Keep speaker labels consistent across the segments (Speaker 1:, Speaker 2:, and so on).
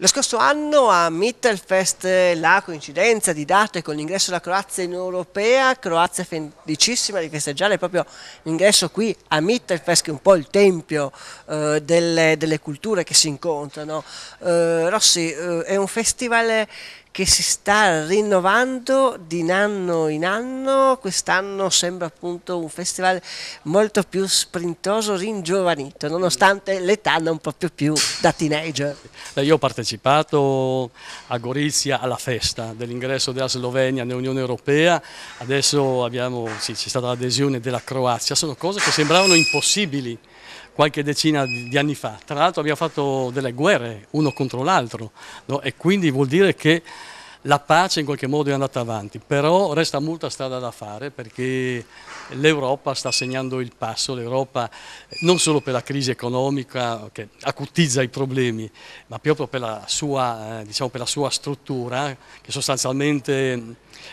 Speaker 1: Lo scorso anno a Mittelfest la coincidenza di date con l'ingresso della Croazia in Europea, Croazia felicissima di festeggiare proprio l'ingresso qui a Mittelfest che è un po' il tempio eh, delle, delle, culture che si incontrano. Eh, Rossi eh, è un festival che si sta rinnovando di anno in anno, quest'anno sembra appunto un festival molto più sprintoso, ringiovanito, nonostante l'età non proprio più da teenager. Io
Speaker 2: ho partecipato a Gorizia alla festa dell'ingresso della Slovenia nell'Unione Europea, adesso abbiamo, sì, c'è stata l'adesione della Croazia, sono cose che sembravano impossibili qualche decina di anni fa. Tra l'altro abbiamo fatto delle guerre uno contro l'altro no? e quindi vuol dire che la pace in qualche modo è andata avanti, però resta molta strada da fare perché l'Europa sta segnando il passo, l'Europa non solo per la crisi economica che acutizza i problemi, ma proprio per la sua, eh, diciamo, per la sua struttura che sostanzialmente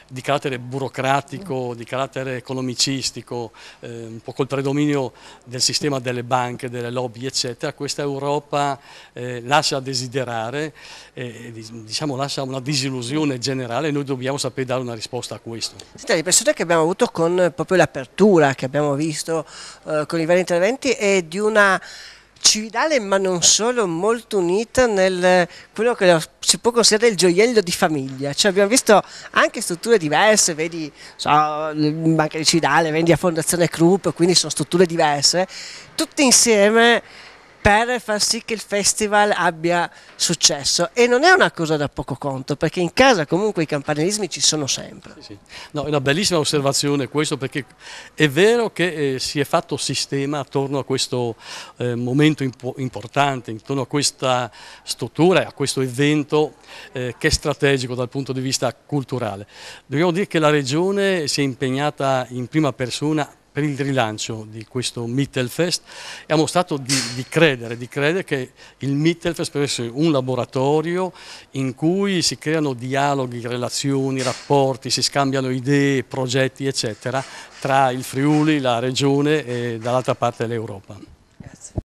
Speaker 2: di carattere burocratico, di carattere economicistico, eh, un po' col predominio del sistema delle banche, delle lobby eccetera, questa Europa eh, lascia desiderare, eh, diciamo lascia una disillusione generale e noi dobbiamo sapere dare una risposta a questo.
Speaker 1: Senta, le persone che abbiamo avuto con eh, proprio l'apertura che abbiamo visto eh, con i vari interventi è di una Cividale, ma non solo, molto unita nel quello che si può considerare il gioiello di famiglia. Cioè abbiamo visto anche strutture diverse, vedi so, Banca di Cividale, vendi a Fondazione Krupp, quindi sono strutture diverse, tutte insieme per far sì che il festival abbia successo e non è una cosa da poco conto perché in casa comunque i campanilismi ci sono sempre. Sì, sì.
Speaker 2: No, è una bellissima osservazione questo perché è vero che eh, si è fatto sistema attorno a questo eh, momento impo importante, intorno a questa struttura, a questo evento eh, che è strategico dal punto di vista culturale. Dobbiamo dire che la Regione si è impegnata in prima persona per il rilancio di questo Mittelfest e ha mostrato di, di, credere, di credere che il Mittelfest può essere un laboratorio in cui si creano dialoghi, relazioni, rapporti, si scambiano idee, progetti eccetera tra il Friuli, la Regione e dall'altra parte l'Europa.